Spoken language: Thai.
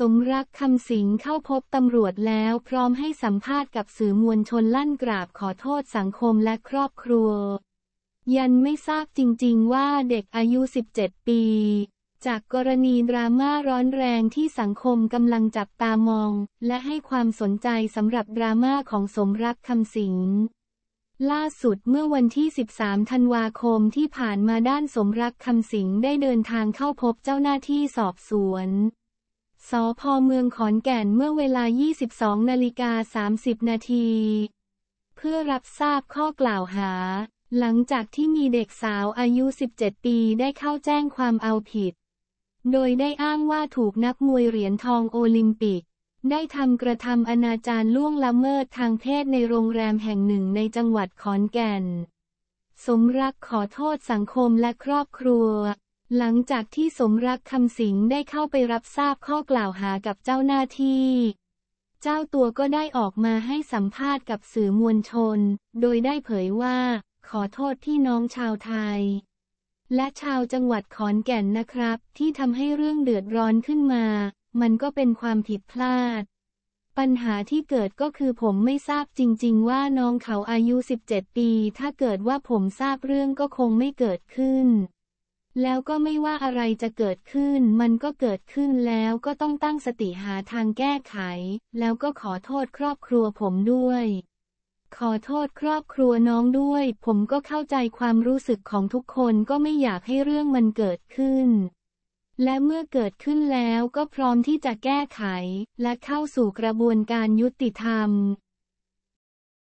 สมรักคำสิงเข้าพบตำรวจแล้วพร้อมให้สัมภาษณ์กับสื่อมวลชนลั่นกราบขอโทษสังคมและครอบครัว ยันไม่ทราบจริงๆ ว่าเด็กอายุ 17 ปี จากกรณีดราม่าร้อนแรงที่สังคมกำลังจับตามอง และให้ความสนใจสำหรับดราม่าของสมรักคำสิง ล่าสุดเมื่อวันที่ 13ธันวาคมที่ผ่านมาด้านสมรักคำสิงได้เดินทางเข้าพบเจ้าหน้าที่สอบสวนสพเมืองขอนแก่นเมื่อเวลา 22 นาฬิกา 30 นาที เพื่อรับทราบข้อกล่าวหา หลังจากที่มีเด็กสาวอายุ 17 ปีได้เข้าแจ้งความเอาผิด โดยได้อ้างว่าถูกนักมวยเหรียญทองโอลิมปิก ได้ทำกระทำอนาจารล่วงละเมิดทางเพศในโรงแรมแห่งหนึ่งในจังหวัดขอนแก่น สมรักขอโทษสังคมและครอบครัวหลังจากที่สมรักคำสิงได้เข้าไปรับทราบข้อกล่าวหากับเจ้าหน้าที่ เจ้าตัวก็ได้ออกมาให้สัมภาษณ์กับสื่อมวลชน โดยได้เผยว่า ขอโทษพี่น้องชาวไทย และชาวจังหวัดขอนแก่นนะครับ ที่ทำให้เรื่องเดือดร้อนขึ้นมา มันก็เป็นความผิดพลาด ปัญหาที่เกิดก็คือผมไม่ทราบจริง ๆ ว่าน้องเขาอายุ 17 ปี ถ้าเกิดว่าผมทราบเรื่องก็คงไม่เกิดขึ้นแล้วก็ไม่ว่าอะไรจะเกิดขึ้น มันก็เกิดขึ้นแล้วก็ต้องตั้งสติหาทางแก้ไข แล้วก็ขอโทษครอบครัวผมด้วย ขอโทษครอบครัวน้องด้วย ผมก็เข้าใจความรู้สึกของทุกคนก็ไม่อยากให้เรื่องมันเกิดขึ้น และเมื่อเกิดขึ้นแล้วก็พร้อมที่จะแก้ไข และเข้าสู่กระบวนการยุติธรรม